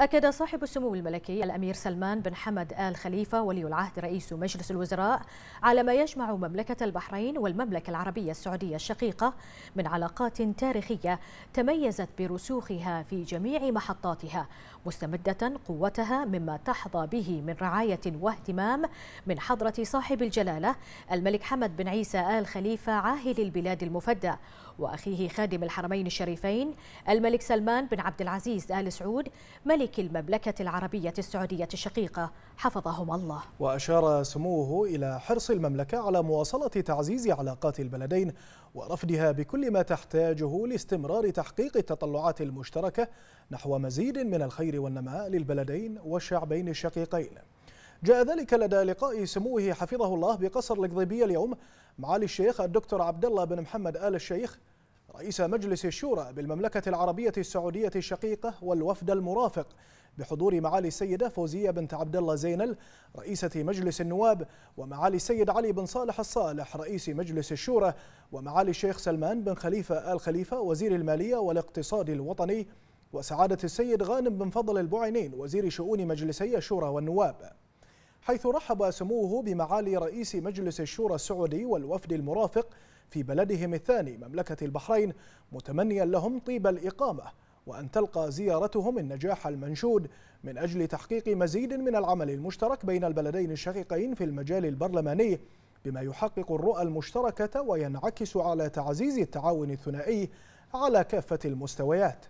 أكد صاحب السمو الملكي الأمير سلمان بن حمد آل خليفة ولي العهد رئيس مجلس الوزراء على ما يجمع مملكة البحرين والمملكة العربية السعودية الشقيقة من علاقات تاريخية تميزت برسوخها في جميع محطاتها مستمدة قوتها مما تحظى به من رعاية واهتمام من حضرة صاحب الجلالة الملك حمد بن عيسى آل خليفة عاهل البلاد المفدى وأخيه خادم الحرمين الشريفين الملك سلمان بن عبد العزيز آل سعود ملك ملك المملكة العربية السعودية الشقيقة حفظهم الله وأشار سموه إلى حرص المملكة على مواصلة تعزيز علاقات البلدين ورفدها بكل ما تحتاجه لاستمرار تحقيق التطلعات المشتركة نحو مزيد من الخير والنماء للبلدين والشعبين الشقيقين جاء ذلك لدى لقاء سموه حفظه الله بقصر القضيبية اليوم معالي الشيخ الدكتور عبد الله بن محمد آل الشيخ رئيس مجلس الشورى بالمملكة العربية السعودية الشقيقة والوفد المرافق بحضور معالي السيدة فوزية بنت عبد الله زينل رئيسة مجلس النواب ومعالي السيد علي بن صالح الصالح رئيس مجلس الشورى ومعالي الشيخ سلمان بن خليفة آل خليفة وزير المالية والاقتصاد الوطني وسعادة السيد غانم بن فضل البعينين وزير شؤون مجلسي الشورى والنواب حيث رحب سموه بمعالي رئيس مجلس الشورى السعودي والوفد المرافق في بلدهم الثاني مملكة البحرين متمنيا لهم طيب الإقامة وأن تلقى زيارتهم النجاح المنشود من أجل تحقيق مزيد من العمل المشترك بين البلدين الشقيقين في المجال البرلماني بما يحقق الرؤى المشتركة وينعكس على تعزيز التعاون الثنائي على كافة المستويات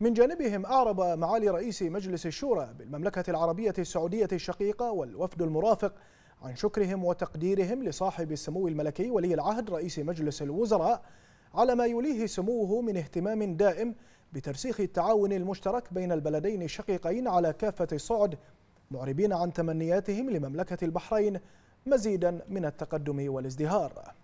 من جانبهم أعرب معالي رئيس مجلس الشورى بالمملكة العربية السعودية الشقيقة والوفد المرافق عن شكرهم وتقديرهم لصاحب السمو الملكي ولي العهد رئيس مجلس الوزراء على ما يليه سموه من اهتمام دائم بترسيخ التعاون المشترك بين البلدين الشقيقين على كافة الصعد معربين عن تمنياتهم لمملكة البحرين مزيدا من التقدم والازدهار